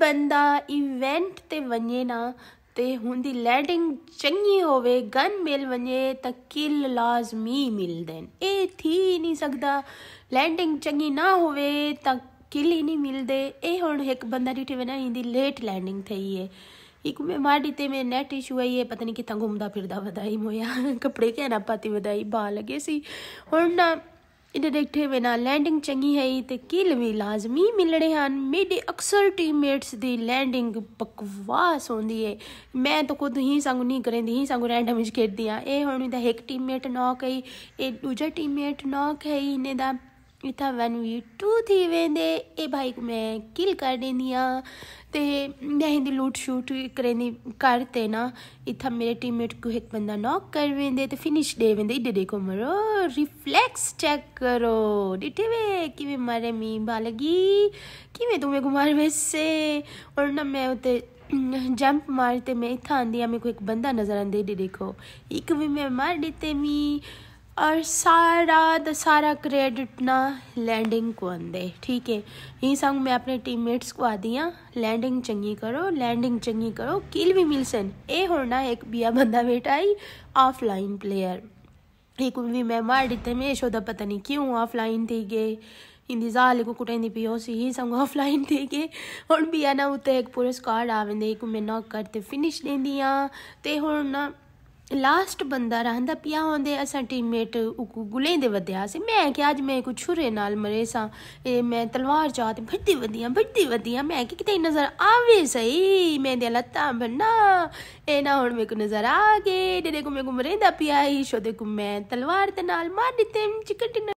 ਬੰਦਾ ਇਵੈਂਟ ਤੇ ਵਣੇ ਨਾ ਤੇ ਹੁੰਦੀ ਲੈਂਡਿੰਗ ਚੰਗੀ ਹੋਵੇ ਗਨ ਮਿਲ ਵਣੇ ਤਾਂ ਕਿਲ ਲਾਜ਼ਮੀ ਮਿਲਦਨ ਇਹ ਥੀ ਨਹੀਂ ਸਕਦਾ ਲੈਂਡਿੰਗ ਚੰਗੀ ਨਾ ਹੋਵੇ ਤਾਂ ਕਿਲ ਹੀ ਨਹੀਂ ਮਿਲਦੇ ਇਹ ਹੁਣ ਇੱਕ ਬੰਦਾ ਡਿਠੇ ਵਨਾ ਇੰਦੀ ਲੇਟ ਲੈਂਡਿੰਗ ਥਈ ਹੈ ਇੱਕ ਮੈਂ ਮਾੜੀ ਤੇ ਮੈਂ ਨੈਟ ਇਸ਼ੂ ਆਈ ਹੈ ਪਤਾ ਨਹੀਂ ਕਿੱਥਾਂ ਘੁੰਮਦਾ ਫਿਰਦਾ ਵਧਾਈ ਮੋਇਆ ਕੱਪੜੇ ਕਹਿਣਾ ਪਾਤੀ ਵਧਾਈ ਬਾ ਲਗੇ ਸੀ ਹੁਣ ਨਾ ਡਾਇਰੈਕਟਰ ਨਾ ਲੈਂਡਿੰਗ ਚੰਗੀ ਹੈ ਤੇ ਕਿਲ ਵੀ ਲਾਜ਼ਮੀ ਮਿਲਣੇ ਹਨ ਮੇਰੇ ਅਕਸਰ ਟੀਮਮੇਟਸ ਦੀ ਲੈਂਡਿੰਗ ਬਕਵਾਸ ਹੁੰਦੀ ਹੈ ਮੈਂ ਤਾਂ ਖੁਦ ਹੀ ਸੰਗ ਨਹੀਂ ਕਰਦੀ ਹੀ ਸੰਗ ਰੈਂਡਮ ਵਿੱਚ ਖੇਡਦੀ ਆ ਇਹ ਹੁਣ ਦਾ ਇੱਕ ਟੀਮਮੇਟ ਨੌਕ ਹੈ ਇਹ ਦੂਜਾ ਟੀਮਮੇਟ ਨੌਕ ਹੈ ਇਹਨੇ ਦਾ इतना वन वी टू थी वेंदे एह् भाई को मैं किल कर देनी आं ते मैं लूट शूट करेंदी करते ना इतना मेरे टीममेट को एक बंदा नॉक कर वेंदे ते फिनिश दे वेंदे इड्डे देखो मरो रिफ्लेक्स चेक करो डिटे वे किवे मारे मी बालगी किवे तुम्हें घुमार वैसे और ना मैं उते जंप मारते मैं इतना आंदी मेरे को एक बंदा नजर आंदे इड्डे देखो एक भी मैं मार देते मी और सारा द सारा क्रेडिट ना लैंडिंग को अंदे ठीक है यही संग मैं अपने टीममेट्स को दिया लैंडिंग चंगी करो लैंडिंग चंगी करो किल भी मिलसन ए होना एक बिया बंदा बेटा ही ऑफलाइन प्लेयर एक भी मैं मार थे मैं शोधा पता नहीं क्यों ऑफलाइन थी गए इंदी जाल को कुटेंदी पियो सी ही संग ऑफलाइन थी गए हूँ बिया ना उते एक पूरे स्कॉड आवेंदे एक मैं नॉक करते फिनिश देंदी हाँ ते हूँ ना ਲਾਸਟ ਬੰਦਾ ਪਿਆ ਹੁੰਦੇ ਅਸਾਂ ਟੀਮੇਟ हूंदे ਗੁਲੇ ਦੇ ਵਧਿਆ ਸੀ ਮੈਂ ਕਿ ਅੱਜ ਮੈਂ ਕੋ ਛੁਰੇ ਨਾਲ ਮਰੇ ਸਾਂ ਇਹ ਮੈਂ ਤਲਵਾਰ ਤੇ ਭੱਜਦੀ ਵਧੀਆਂ ਭੱਜਦੀ ਵਧੀਆਂ ਮੈਂ ਕਿ ਕਿਤੇ ਨਜ਼ਰ ਆਵੇ ਸਹੀ ਮੈਂ ਦੇ ਲੱਤਾਂ ਬੰਨਾ ਇਹ ਨਾ ਹੁਣ ਮੇਕੋ ਨਜ਼ਰ ਆ ਗਏ ਡੇਰੇ ਕੋ ਮੇਕੋ ਮਰੇਂਦਾ ਪਿਆ ਹੀ ਸ਼ੋਦੇ ਕੋ ਮੈਂ ਤਲਵਾਰ ਤੇ ਨਾਲ ਮਾਰ ਦਿੱਤੇ ਚਿਕਟ